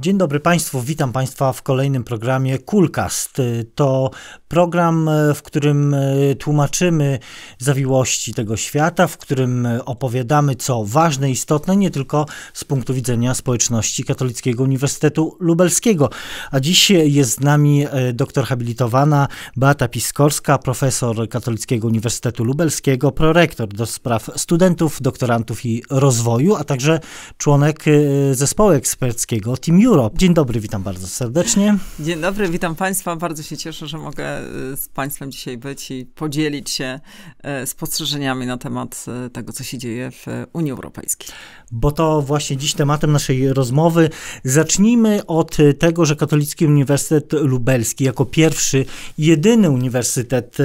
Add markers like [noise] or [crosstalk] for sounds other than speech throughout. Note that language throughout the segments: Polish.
Dzień dobry Państwu, witam Państwa w kolejnym programie Coolcast. To program, w którym e, tłumaczymy zawiłości tego świata, w którym opowiadamy, co ważne, istotne, nie tylko z punktu widzenia społeczności Katolickiego Uniwersytetu Lubelskiego. A dziś jest z nami e, doktor habilitowana Beata Piskorska, profesor Katolickiego Uniwersytetu Lubelskiego, prorektor do spraw studentów, doktorantów i rozwoju, a także członek e, zespołu eksperckiego Team Europe. Dzień dobry, witam bardzo serdecznie. Dzień dobry, witam Państwa. Bardzo się cieszę, że mogę e, z Państwem dzisiaj być i podzielić się e, spostrzeżeniami na temat e, tego, co się dzieje w Unii Europejskiej. Bo to właśnie dziś tematem naszej rozmowy. Zacznijmy od tego, że Katolicki Uniwersytet Lubelski jako pierwszy, jedyny uniwersytet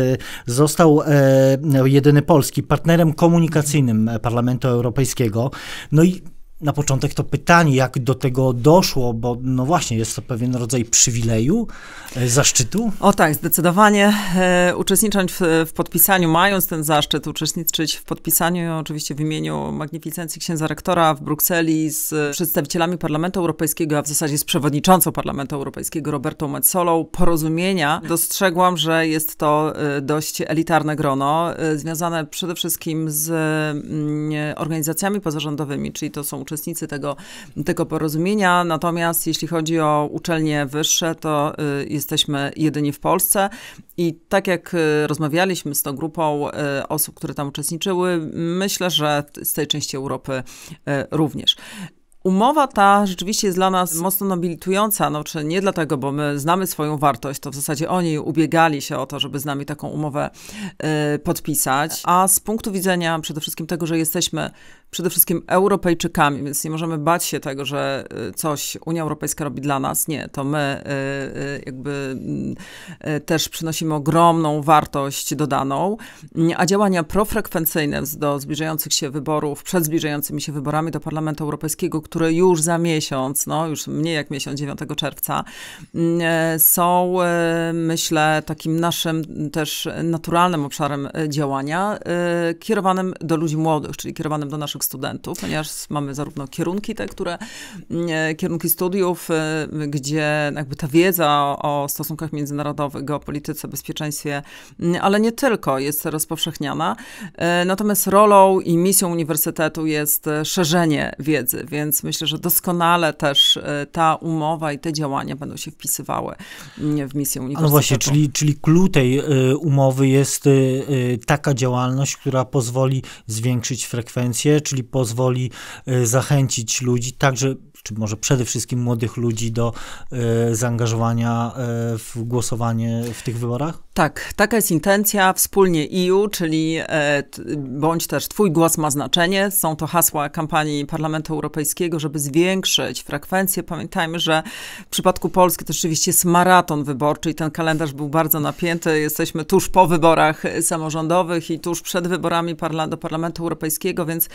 został, no, jedyny polski, partnerem komunikacyjnym Parlamentu Europejskiego. No i na początek to pytanie, jak do tego doszło, bo no właśnie jest to pewien rodzaj przywileju, e, zaszczytu. O tak, zdecydowanie. E, uczestnicząc w, w podpisaniu, mając ten zaszczyt, uczestniczyć w podpisaniu, oczywiście w imieniu magnificencji księdza rektora w Brukseli z przedstawicielami Parlamentu Europejskiego, a w zasadzie z przewodniczącą Parlamentu Europejskiego Robertą Metzolą, porozumienia, dostrzegłam, że jest to e, dość elitarne grono, związane przede wszystkim z mm, organizacjami pozarządowymi, czyli to są uczestnicy uczestnicy tego, tego porozumienia. Natomiast jeśli chodzi o uczelnie wyższe, to y, jesteśmy jedyni w Polsce. I tak jak y, rozmawialiśmy z tą grupą y, osób, które tam uczestniczyły, myślę, że z tej części Europy również. Umowa ta rzeczywiście jest dla nas mocno nobilitująca, no czy nie dlatego, bo my znamy swoją wartość, to w zasadzie oni ubiegali się o to, żeby z nami taką umowę y, podpisać, a z punktu widzenia przede wszystkim tego, że jesteśmy przede wszystkim Europejczykami, więc nie możemy bać się tego, że y, coś Unia Europejska robi dla nas. Nie, to my y, y jakby y, y, też przynosimy ogromną wartość dodaną, a działania profrekwencyjne do zbliżających się wyborów, przed zbliżającymi się wyborami do Parlamentu Europejskiego, które już za miesiąc, no już mniej jak miesiąc, 9 czerwca, mm, e, są e, myślę takim naszym też naturalnym obszarem e, działania, kierowanym do ludzi młodych, czyli kierowanym do naszych studentów, ponieważ mamy zarówno kierunki te, które, mm, kierunki studiów, gdzie jakby ta wiedza o, stosunkach międzynarodowych, geopolityce, bezpieczeństwie, mm, ale nie tylko, jest rozpowszechniana. Natomiast rolą i misją uniwersytetu jest szerzenie wiedzy, więc myślę, że doskonale też e, ta umowa i te działania będą się wpisywały mm, w misję uniwersytetu. No właśnie, czyli, czyli clue tej e, umowy jest e, taka działalność, która pozwoli zwiększyć frekwencję, czyli pozwoli zachęcić ludzi, także czy może przede wszystkim młodych ludzi do y, zaangażowania y, w głosowanie w tych wyborach? Tak, taka jest intencja. Wspólnie EU, czyli y, bądź też Twój głos ma znaczenie. Są to hasła kampanii Parlamentu Europejskiego, żeby zwiększyć frekwencję. Pamiętajmy, że w przypadku Polski to rzeczywiście jest maraton wyborczy i ten kalendarz był bardzo napięty. Jesteśmy tuż po wyborach samorządowych i tuż przed wyborami parla do Parlamentu Europejskiego, więc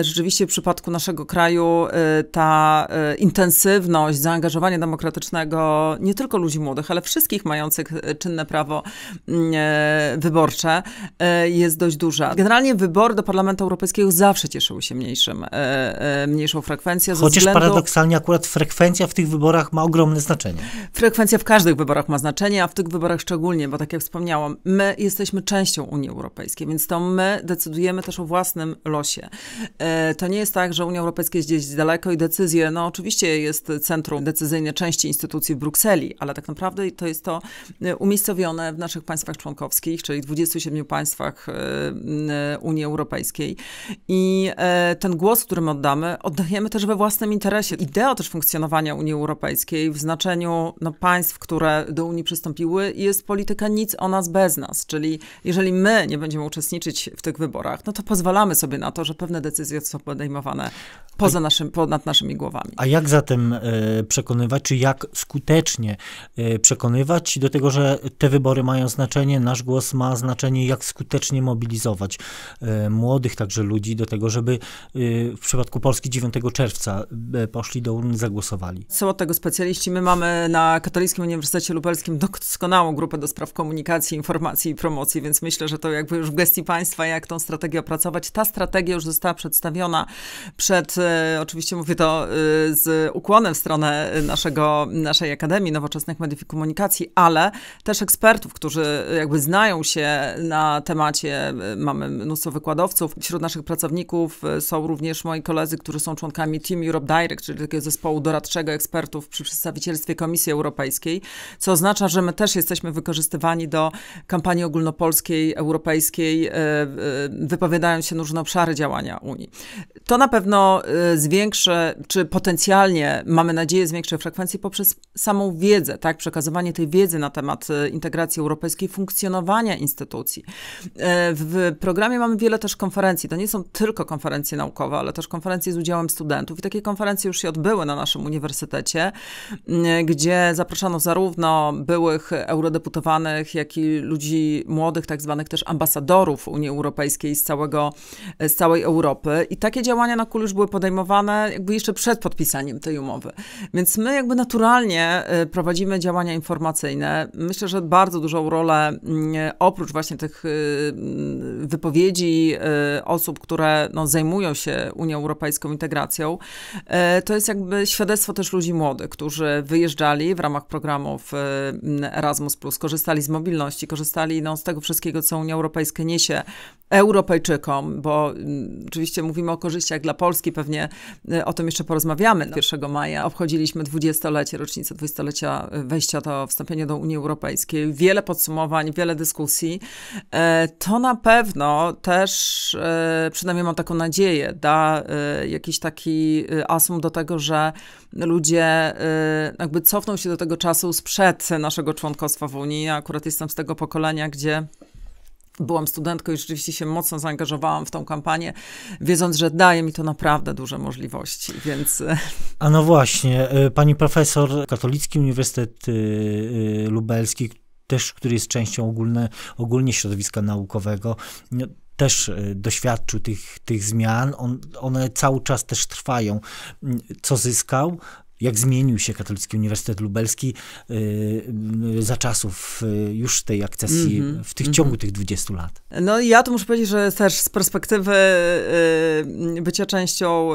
rzeczywiście w przypadku naszego kraju ta Y, intensywność, zaangażowanie demokratycznego nie tylko ludzi młodych, ale wszystkich mających y, czynne prawo mm, y, wyborcze jest dość duża. Generalnie wybory do Parlamentu Europejskiego zawsze cieszyły się mniejszym, mniejszą frekwencją. Chociaż względu... paradoksalnie akurat frekwencja w tych wyborach ma ogromne znaczenie. Frekwencja w każdych wyborach ma znaczenie, a w tych wyborach szczególnie, bo tak jak wspomniałam, my jesteśmy częścią Unii Europejskiej, więc to my decydujemy też o własnym losie. To nie jest tak, że Unia Europejska jest gdzieś daleko i decyduje decyzje. No oczywiście jest centrum decyzyjne części instytucji w Brukseli, ale tak naprawdę to jest to e, umiejscowione w naszych państwach członkowskich, czyli 27 państwach e, e, Unii Europejskiej. I ten głos, który oddamy, oddajemy też we własnym interesie. Idea też funkcjonowania Unii Europejskiej w znaczeniu no, państw, które do Unii przystąpiły, jest polityka nic o nas bez nas. Czyli jeżeli my nie będziemy uczestniczyć w tych wyborach, no to pozwalamy sobie na to, że pewne decyzje są podejmowane poza naszym, ponad naszymi naszymi głowami. A jak zatem e, przekonywać, czy jak skutecznie e, przekonywać do tego, że te wybory mają znaczenie, nasz głos ma znaczenie, jak skutecznie mobilizować e, młodych także ludzi do tego, żeby w przypadku Polski 9 czerwca poszli do urn, zagłosowali? Są od tego specjaliści. My mamy na Katolickim Uniwersytecie Lubelskim doskonałą grupę do spraw komunikacji, informacji i promocji, więc myślę, że to jakby już w gestii państwa, jak tą strategię opracować. Ta strategia już została przedstawiona przed, oczywiście mówię to Y, z ukłonem w stronę naszego, naszej Akademii Nowoczesnych Mediów i Komunikacji, ale też ekspertów, którzy jakby znają się na temacie. Y, mamy mnóstwo wykładowców. Wśród naszych pracowników y, są również moi koledzy, którzy są członkami Team Europe Direct, czyli takiego zespołu doradczego ekspertów przy przedstawicielstwie Komisji Europejskiej, co oznacza, że my też jesteśmy wykorzystywani do kampanii ogólnopolskiej, europejskiej, wypowiadając się na różne obszary działania Unii. To na pewno zwiększy czy potencjalnie, mamy nadzieję, zwiększy frekwencję poprzez samą wiedzę, tak? Przekazywanie tej wiedzy na temat e, integracji europejskiej, funkcjonowania instytucji. E, w programie mamy wiele też konferencji. To nie są tylko konferencje naukowe, ale też konferencje z udziałem studentów. I takie konferencje już się odbyły na naszym uniwersytecie, gdzie zapraszano zarówno byłych eurodeputowanych, jak i ludzi młodych, tak zwanych też ambasadorów Unii Europejskiej z, całego, z całej Europy. I takie działania na kul już były podejmowane, jakby jeszcze jeszcze znaczy przed podpisaniem tej umowy. Więc my jakby naturalnie y, prowadzimy działania informacyjne. Myślę, że bardzo dużą rolę mm, oprócz właśnie tych y, mm, wypowiedzi y, osób, które no, zajmują się Unią Europejską integracją, to jest jakby świadectwo też ludzi młodych, którzy wyjeżdżali w ramach programów mm, Erasmus, korzystali z mobilności, korzystali no, z tego wszystkiego, co Unia Europejska niesie Europejczykom, bo mm, oczywiście mówimy o korzyściach dla Polski, pewnie y, o tym jeszcze porozmawiamy. 1 tak. maja obchodziliśmy 20-lecie, rocznicę 20-lecia wejścia do wstąpienia do Unii Europejskiej. Wiele podsumowań, wiele dyskusji. E, to na pewno też, e, przynajmniej mam taką nadzieję, da e, jakiś taki asum do tego, że ludzie jakby cofną się do tego czasu sprzed naszego członkostwa w Unii. Ja akurat jestem z tego pokolenia, gdzie byłam studentką i rzeczywiście się mocno zaangażowałam w tą kampanię, wiedząc, że daje mi to naprawdę duże możliwości, więc... E, A no właśnie, e, pani profesor, Katolicki Uniwersytet e, Lubelski, też, który jest częścią ogólne, ogólnie środowiska naukowego, też doświadczył tych, tych zmian. On, one cały czas też trwają. Mm, co zyskał? jak zmienił się Katolicki Uniwersytet Lubelski yy, yy, za czasów yy, już tej akcesji, mm -hmm. w tych, mhm. ciągu mm -hmm. tych 20 lat. No i ja tu muszę powiedzieć, że też z perspektywy bycia częścią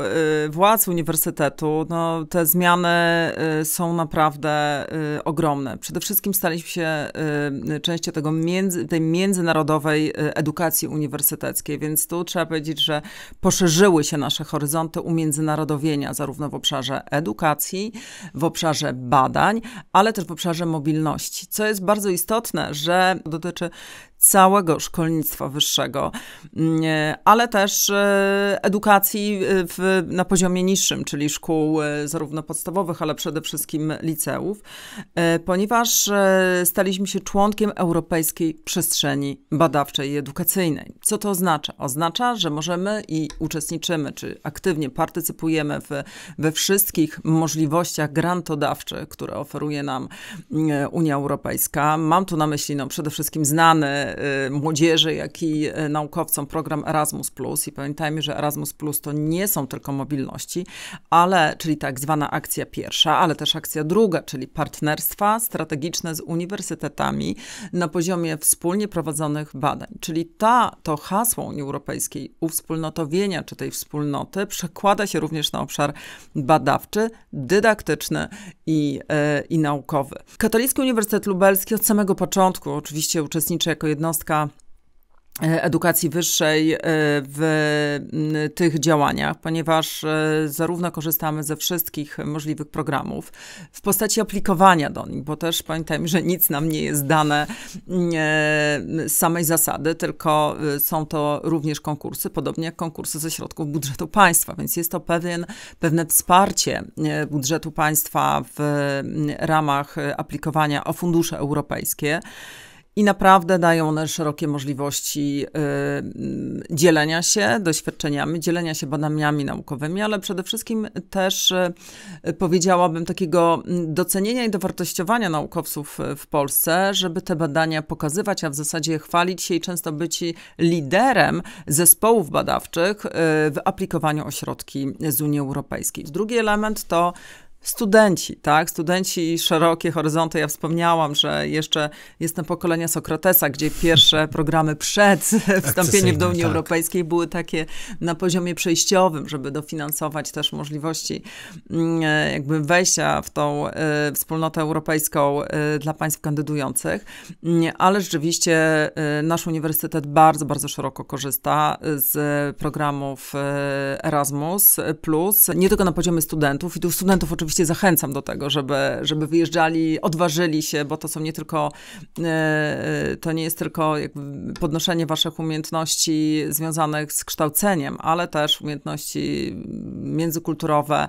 władz uniwersytetu, no, te zmiany są naprawdę ogromne. Przede wszystkim staliśmy się częścią tego między, tej międzynarodowej edukacji uniwersyteckiej, więc tu trzeba powiedzieć, że poszerzyły się nasze horyzonty umiędzynarodowienia, zarówno w obszarze edukacji, edukacji, w obszarze badań, ale też w obszarze mobilności. Co jest bardzo istotne, że dotyczy całego szkolnictwa wyższego, mm, ale też e, edukacji e, w, na poziomie niższym, czyli szkół e, zarówno podstawowych, ale przede wszystkim liceów, ponieważ staliśmy się członkiem europejskiej przestrzeni badawczej i edukacyjnej. Co to oznacza? Oznacza, że możemy i uczestniczymy, czy aktywnie partycypujemy w, we wszystkich możliwych możliwościach grantodawczych, które oferuje nam e, Unia Europejska. Mam tu na myśli no, przede wszystkim znany e, młodzieży, jak i e, naukowcom program Erasmus. I pamiętajmy, że Erasmus to nie są tylko mobilności, ale czyli tak zwana akcja pierwsza, ale też akcja druga, czyli partnerstwa strategiczne z uniwersytetami na poziomie wspólnie prowadzonych badań. Czyli ta, to hasło Unii Europejskiej uwspólnotowienia czy tej wspólnoty przekłada się również na obszar badawczy, dydaktyczny i, e, i naukowy. Katolicki Uniwersytet Lubelski od samego początku oczywiście uczestniczy jako jednostka E, edukacji wyższej e, w tych działaniach, ponieważ e, zarówno korzystamy ze wszystkich możliwych programów w postaci aplikowania do nich, bo też pamiętajmy, że nic nam nie jest dane z mm, samej zasady, tylko są to również konkursy, podobnie jak konkursy ze środków budżetu państwa, więc jest to pewien, pewne wsparcie budżetu państwa w ramach aplikowania o fundusze europejskie i naprawdę dają one szerokie możliwości y, dzielenia się doświadczeniami, dzielenia się badaniami naukowymi, ale przede wszystkim też y, powiedziałabym takiego docenienia i dowartościowania naukowców y, w Polsce, żeby te badania pokazywać, a w zasadzie chwalić się i często być liderem zespołów badawczych y, w aplikowaniu ośrodki z Unii Europejskiej. Drugi element to studenci, tak? Studenci i szerokie horyzonty. Ja wspomniałam, że jeszcze jestem pokolenia Sokratesa, gdzie pierwsze [laughs] programy przed wstąpieniem do Unii tak. Europejskiej były takie na poziomie przejściowym, żeby dofinansować też możliwości mm, e, jakby wejścia w tą e, wspólnotę europejską e, dla państw kandydujących. Mm, ale rzeczywiście nasz uniwersytet bardzo, bardzo szeroko korzysta z programów Erasmus+, nie tylko na poziomie studentów i tu studentów oczywiście oczywiście zachęcam do tego, żeby, żeby wyjeżdżali, odważyli się, bo to są nie tylko, e, e, to nie jest tylko podnoszenie waszych umiejętności związanych z kształceniem, ale też umiejętności międzykulturowe,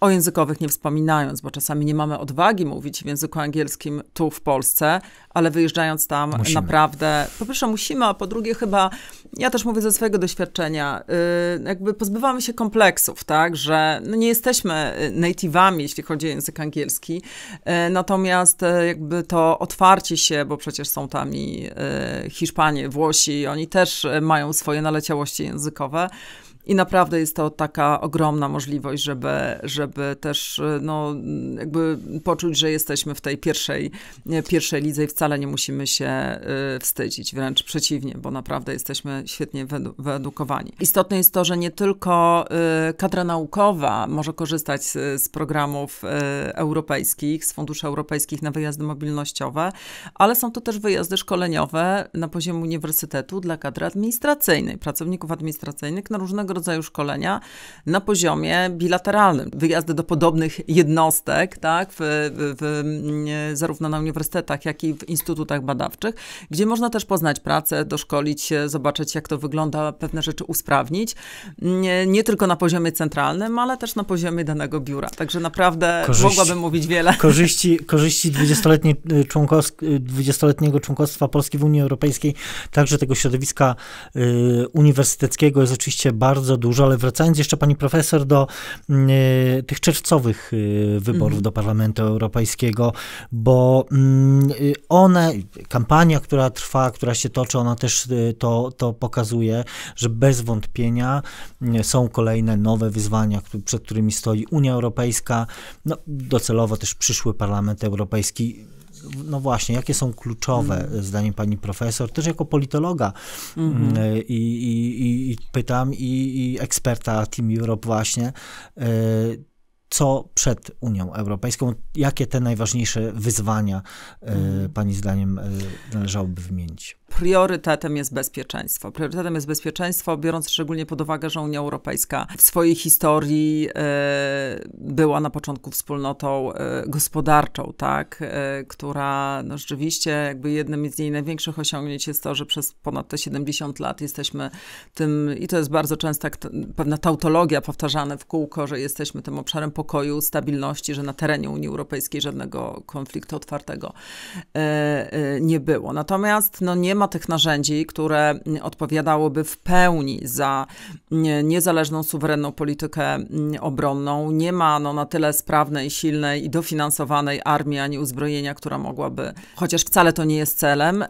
o językowych nie wspominając, bo czasami nie mamy odwagi mówić w języku angielskim tu w Polsce, ale wyjeżdżając tam musimy. naprawdę, po pierwsze musimy, a po drugie chyba, ja też mówię ze swojego doświadczenia, y, jakby pozbywamy się kompleksów, tak, że no nie jesteśmy y, native'ami, jeśli chodzi o język angielski, y, natomiast jakby to otwarcie się, bo przecież są tam i Hiszpanie, Włosi, oni też mają swoje naleciałości językowe, i naprawdę jest to taka ogromna możliwość, żeby, żeby też e, no, jakby poczuć, że jesteśmy w tej pierwszej, e, pierwszej lidze i wcale nie musimy się e, wstydzić, wręcz przeciwnie, bo naprawdę jesteśmy świetnie wyedukowani. Istotne jest to, że nie tylko kadra naukowa może korzystać z, programów europejskich, z funduszy europejskich na wyjazdy mobilnościowe, ale są to też wyjazdy szkoleniowe na poziomie uniwersytetu dla kadry administracyjnej, pracowników administracyjnych na różnego rodzaju rodzaju szkolenia na poziomie bilateralnym. Wyjazdy do podobnych jednostek, tak, w, w, mm, zarówno na uniwersytetach, jak i w instytutach badawczych, gdzie można też poznać pracę, doszkolić się, zobaczyć, jak to wygląda, pewne rzeczy usprawnić. Nie, nie tylko na poziomie centralnym, ale też na poziomie danego biura. Także naprawdę korzyści, mogłabym mówić wiele. Korzyści, korzyści 20-letniego członkostw, 20 członkostwa Polski w Unii Europejskiej, także tego środowiska y, uniwersyteckiego jest oczywiście bardzo bardzo dużo, ale wracając jeszcze pani profesor do y, tych czerwcowych y, wyborów mm. do Parlamentu Europejskiego, bo y, one, kampania, która trwa, która się toczy, ona też to, to pokazuje, że bez wątpienia mm, są kolejne nowe wyzwania, przed którymi stoi Unia Europejska, no, docelowo też przyszły Parlament Europejski no właśnie, jakie są kluczowe, mm. E, zdaniem pani profesor, też jako politologa mm -hmm. I, i, i, pytam, i, i eksperta Team Europe właśnie, e, co przed Unią Europejską, jakie te najważniejsze wyzwania mm. pani zdaniem należałoby wymienić? priorytetem jest bezpieczeństwo. Priorytetem jest bezpieczeństwo, biorąc szczególnie pod uwagę, że Unia Europejska w swojej historii e, była na początku wspólnotą e, gospodarczą, tak, e, która no rzeczywiście jakby jednym z jej największych osiągnięć jest to, że przez ponad te 70 lat jesteśmy tym, i to jest bardzo często pewna tautologia powtarzane w kółko, że jesteśmy tym obszarem pokoju, stabilności, że na terenie Unii Europejskiej żadnego konfliktu otwartego nie było. Natomiast no, nie ma ma tych narzędzi, które odpowiadałyby w pełni za niezależną, suwerenną politykę mm, obronną. Nie ma no, na tyle sprawnej, silnej i dofinansowanej armii ani uzbrojenia, która mogłaby, chociaż wcale to nie jest celem, e,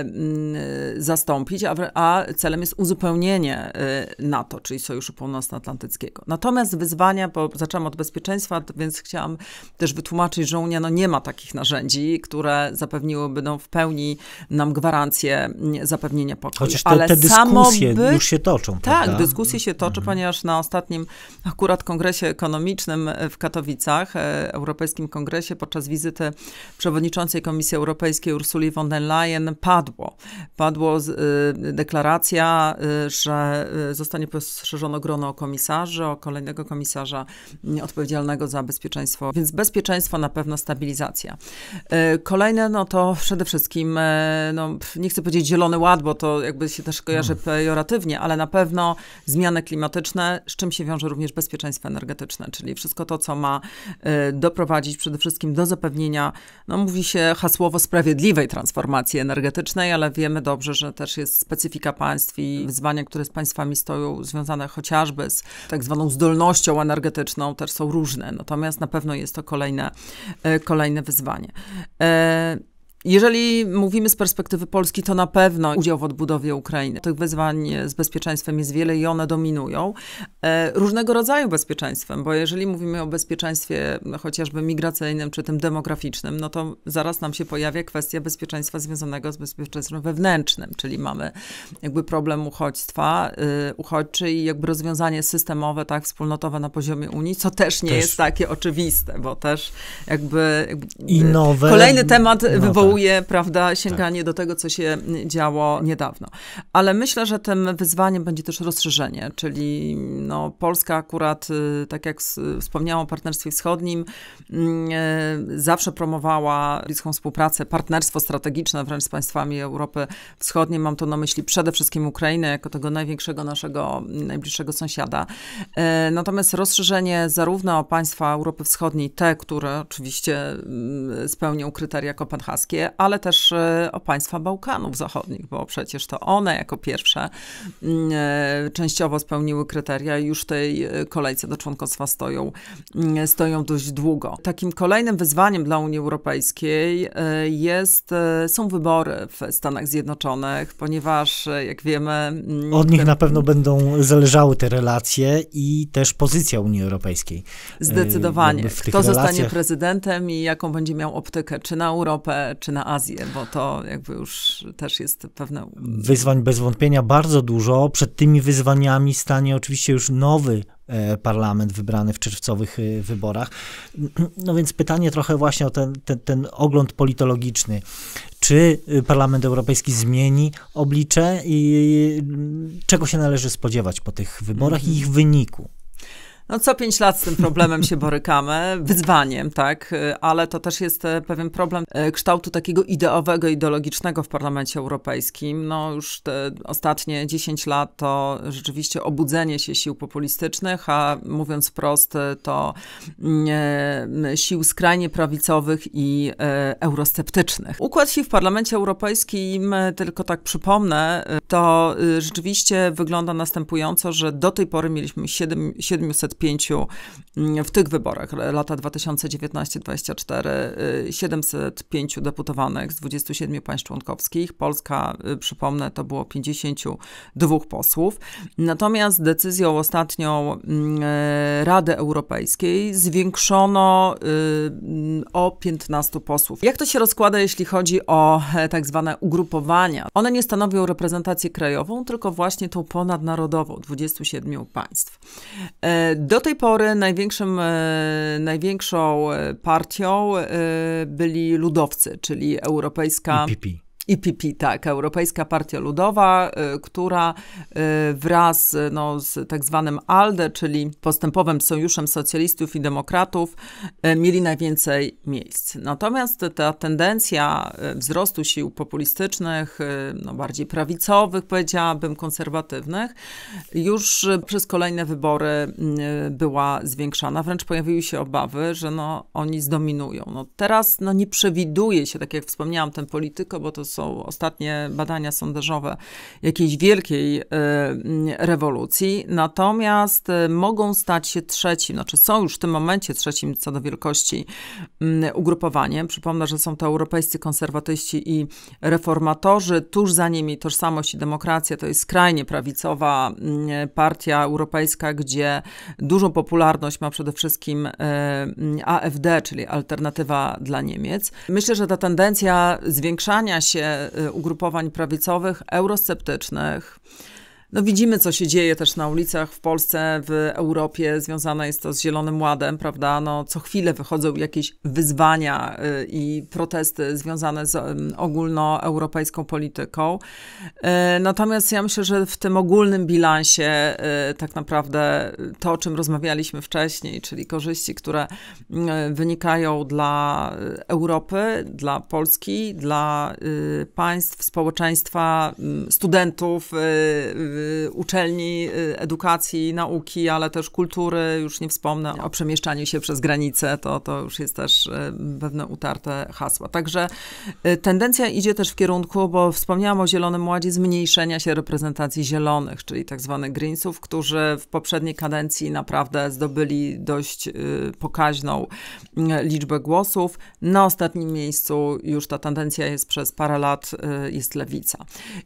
mm, zastąpić, a, a celem jest uzupełnienie e, NATO, czyli Sojuszu Północnoatlantyckiego. Natomiast wyzwania, bo zaczęłam od bezpieczeństwa, więc chciałam też wytłumaczyć, że Unia no, nie ma takich narzędzi, które zapewniłyby no, w pełni nam gwarancję, Mm, zapewnienia pokoju. Chociaż te, Ale te dyskusje by... już się toczą, tak, prawda? Tak, dyskusje się toczą, mhm. ponieważ na ostatnim akurat kongresie ekonomicznym e, w Katowicach, e, Europejskim Kongresie, podczas wizyty przewodniczącej Komisji Europejskiej Ursuli von der Leyen padło. Padło z, y, deklaracja, y, że zostanie poszerzono grono o komisarzy, o kolejnego komisarza mm, odpowiedzialnego za bezpieczeństwo, więc bezpieczeństwo na pewno stabilizacja. Y, kolejne, no to przede wszystkim, no, nie nie chcę powiedzieć zielony ład, bo to jakby się też kojarzy hmm. pejoratywnie, ale na pewno zmiany klimatyczne, z czym się wiąże również bezpieczeństwo energetyczne, czyli wszystko to, co ma y, doprowadzić przede wszystkim do zapewnienia, no mówi się hasłowo sprawiedliwej transformacji energetycznej, ale wiemy dobrze, że też jest specyfika państw i wyzwania, które z państwami stoją związane chociażby z tak zwaną zdolnością energetyczną, też są różne. Natomiast na pewno jest to kolejne, y, kolejne wyzwanie. Y, jeżeli mówimy z perspektywy Polski, to na pewno udział w odbudowie Ukrainy. Tych wyzwań z bezpieczeństwem jest wiele i one dominują. E, różnego rodzaju bezpieczeństwem, bo jeżeli mówimy o bezpieczeństwie no, chociażby migracyjnym czy tym demograficznym, no to zaraz nam się pojawia kwestia bezpieczeństwa związanego z bezpieczeństwem wewnętrznym, czyli mamy jakby problem uchodźstwa, e, uchodźczy i jakby rozwiązanie systemowe, tak, wspólnotowe na poziomie Unii, co też nie też. jest takie oczywiste, bo też jakby, jakby I nowe, kolejny temat wywołuje wywołuje, tak. prawda, tak. sięganie tak. do tego, co się działo niedawno. Ale myślę, że tym wyzwaniem będzie też rozszerzenie, czyli no, Polska akurat, y, tak jak wspomniałam o Partnerstwie Wschodnim, mm, e, zawsze promowała bliską współpracę, partnerstwo strategiczne wręcz z państwami Europy Wschodniej. Mam to na myśli przede wszystkim Ukrainę, jako tego największego naszego, mm, najbliższego sąsiada. E, natomiast rozszerzenie zarówno o państwa Europy Wschodniej, te, które oczywiście mm, spełnią kryteria kopenhaskie, ale też e, o państwa Bałkanów Zachodnich, bo przecież to one jako pierwsze mm, e, częściowo spełniły kryteria i już w tej e, kolejce do członkostwa stoją, mm, stoją dość długo. Takim kolejnym wyzwaniem dla Unii Europejskiej jest, są wybory w Stanach Zjednoczonych, ponieważ jak wiemy... Mm, Od nich na pewno będą zależały te relacje i też pozycja Unii Europejskiej. Zdecydowanie. Kto relacjach... zostanie prezydentem i jaką będzie miał optykę, czy na Europę, czy czy na Azję, bo to jakby już też jest pewne. Wyzwań bez wątpienia bardzo dużo. Przed tymi wyzwaniami stanie oczywiście już nowy e, parlament wybrany w czerwcowych e, wyborach. No więc pytanie trochę właśnie o ten, ten, ten ogląd politologiczny. Czy e, Parlament Europejski zmieni oblicze i czego się należy spodziewać po tych wyborach i ich wyniku? No co pięć lat z tym problemem się borykamy, wyzwaniem, tak, y, ale to też jest e, pewien problem e, kształtu takiego ideowego, ideologicznego w Parlamencie Europejskim. No już te ostatnie 10 lat to rzeczywiście obudzenie się sił populistycznych, a mówiąc wprost, e, to mm, sił skrajnie prawicowych i eurosceptycznych. Układ sił w Parlamencie Europejskim, tylko tak przypomnę, to rzeczywiście wygląda następująco, że do tej pory mieliśmy 700 pięciu mm, w tych wyborach, lata 2019-2024, 705 y, deputowanych z 27 państw członkowskich. Polska, y, przypomnę, to było 52 posłów. Natomiast decyzją ostatnią mm, e, Rady Europejskiej zwiększono y, mm, o 15 posłów. Jak to się rozkłada, jeśli chodzi o e, tak zwane ugrupowania? One nie stanowią reprezentacji krajową, tylko właśnie tą ponadnarodową 27 państw. E, do tej pory największym, e, największą e, partią e, byli ludowcy, czyli Europejska... IPP, tak, Europejska Partia Ludowa, y, która y, wraz y, no, z tak zwanym ALDE, czyli Postępowym Sojuszem Socjalistów i Demokratów, mieli najwięcej miejsc. Natomiast ta tendencja wzrostu sił populistycznych, no, bardziej prawicowych, powiedziałabym, konserwatywnych, już przez kolejne wybory była zwiększana. Wręcz pojawiły się obawy, że no, oni zdominują. No, teraz no, nie przewiduje się, tak jak wspomniałam, ten polityko, bo to są ostatnie badania sondażowe jakiejś wielkiej y, rewolucji, natomiast y, mogą stać się trzecim, znaczy są już w tym momencie trzecim co do wielkości mm, ugrupowaniem. Przypomnę, że są to europejscy konserwatyści i reformatorzy, tuż za nimi Tożsamość i Demokracja, to jest skrajnie prawicowa mm, partia europejska, gdzie dużą popularność ma przede wszystkim y, AfD, czyli Alternatywa dla Niemiec. Myślę, że ta tendencja zwiększania się Y, ugrupowań prawicowych, eurosceptycznych, no widzimy, co się dzieje też na ulicach w Polsce, w Europie. Związane jest to z Zielonym Ładem, prawda? No, co chwilę wychodzą jakieś wyzwania y, i protesty związane z ogólnoeuropejską polityką. Y, natomiast ja myślę, że w tym ogólnym bilansie y, tak naprawdę to, o czym rozmawialiśmy wcześniej, czyli korzyści, które wynikają dla Europy, dla Polski, dla państw, społeczeństwa, studentów, Y, uczelni, y, edukacji, nauki, ale też kultury. Już nie wspomnę o przemieszczaniu się przez granice, to, to już jest też y, pewne utarte hasła. Także tendencja idzie też w kierunku, bo wspomniałam o Zielonym Ładzie, zmniejszenia się reprezentacji zielonych, czyli tak zwanych greensów, którzy w poprzedniej kadencji naprawdę zdobyli dość pokaźną liczbę głosów. Na ostatnim miejscu już ta tendencja jest przez parę lat, jest lewica.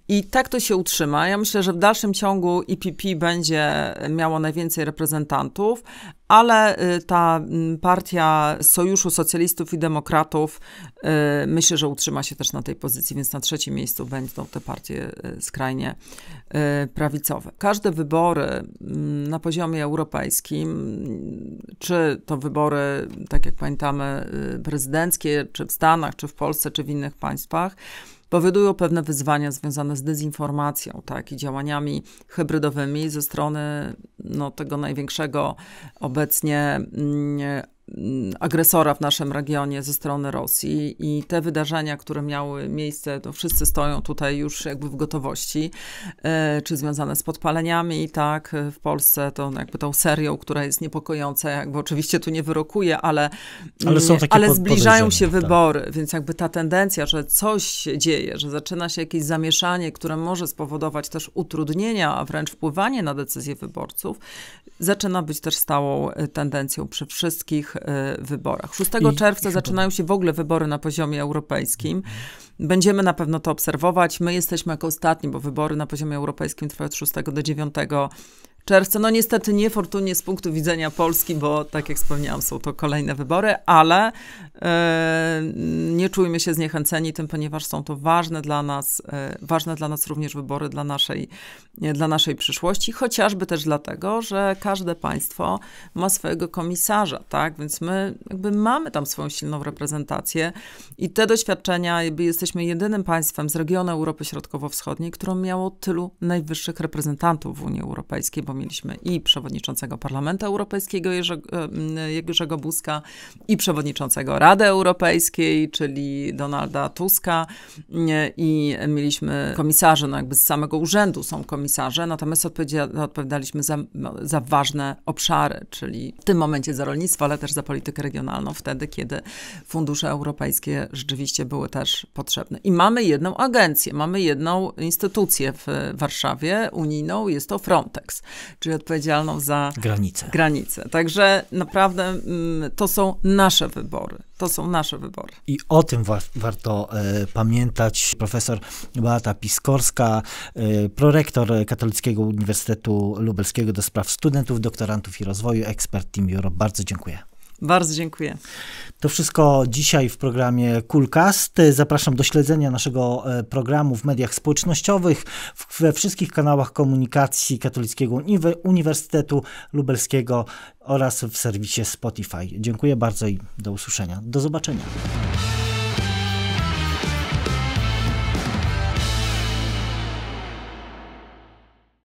I tak to się utrzyma. Ja myślę, że w dalszym dalszym ciągu IPP e będzie miało najwięcej reprezentantów, ale y, ta mm, partia Sojuszu Socjalistów i Demokratów y, myślę, że utrzyma się też na tej pozycji, więc na trzecim miejscu będą te partie y, skrajnie prawicowe. Każde wybory mm, na poziomie europejskim, czy to wybory, tak jak pamiętamy, prezydenckie, czy w Stanach, czy w Polsce, czy w innych państwach, powodują pewne wyzwania związane z dezinformacją tak, i działaniami hybrydowymi ze strony no, tego największego obecnie mm, agresora w naszym regionie ze strony Rosji i te wydarzenia, które miały miejsce, to wszyscy stoją tutaj już jakby w gotowości, e, czy związane z podpaleniami, tak, e, w Polsce to jakby tą serią, która jest niepokojąca, jakby oczywiście tu nie wyrokuje, ale, ale, mm, są takie ale zbliżają się tak. wybory, więc jakby ta tendencja, że coś się dzieje, że zaczyna się jakieś zamieszanie, które może spowodować też utrudnienia, a wręcz wpływanie na decyzje wyborców, zaczyna być też stałą e, tendencją przy wszystkich E, wyborach. 6 czerwca zaczynają się w ogóle wybory na poziomie europejskim. Będziemy na pewno to obserwować. My jesteśmy jako ostatni, bo wybory na poziomie europejskim trwają od 6 do 9 czerwca. No niestety niefortunnie z punktu widzenia Polski, bo tak jak wspomniałam, są to kolejne wybory, ale e, nie czujmy się zniechęceni tym, ponieważ są to ważne dla nas, e, ważne dla nas również wybory dla naszej, e, dla naszej przyszłości, chociażby też dlatego, że każde państwo ma swojego komisarza, tak? Więc my jakby mamy tam swoją silną reprezentację i te doświadczenia, jakby jesteśmy jedynym państwem z regionu Europy Środkowo-Wschodniej, które miało tylu najwyższych reprezentantów w Unii Europejskiej, bo bo mieliśmy i przewodniczącego Parlamentu Europejskiego e, Jerzego, Buzka, i przewodniczącego Rady Europejskiej, czyli Donalda Tuska, i mieliśmy komisarzy, no jakby z samego urzędu są komisarze, natomiast odpowiadaliśmy za, za ważne obszary, czyli w tym momencie za rolnictwo, ale też za politykę regionalną, wtedy, kiedy fundusze europejskie rzeczywiście były też potrzebne. I mamy jedną agencję, mamy jedną instytucję w Warszawie unijną, jest to Frontex czyli odpowiedzialną za granice. granice. Także naprawdę mm, to są nasze wybory. To są nasze wybory. I o tym wa warto e, pamiętać. Profesor Beata Piskorska, e, prorektor Katolickiego Uniwersytetu Lubelskiego do spraw studentów, doktorantów i rozwoju, ekspert Team Europe. Bardzo dziękuję. Bardzo dziękuję. To wszystko dzisiaj w programie Kulcast. Zapraszam do śledzenia naszego e, programu w mediach społecznościowych, we wszystkich kanałach komunikacji Katolickiego Uniwersytetu Lubelskiego oraz w serwisie Spotify. Dziękuję bardzo i do usłyszenia. Do zobaczenia.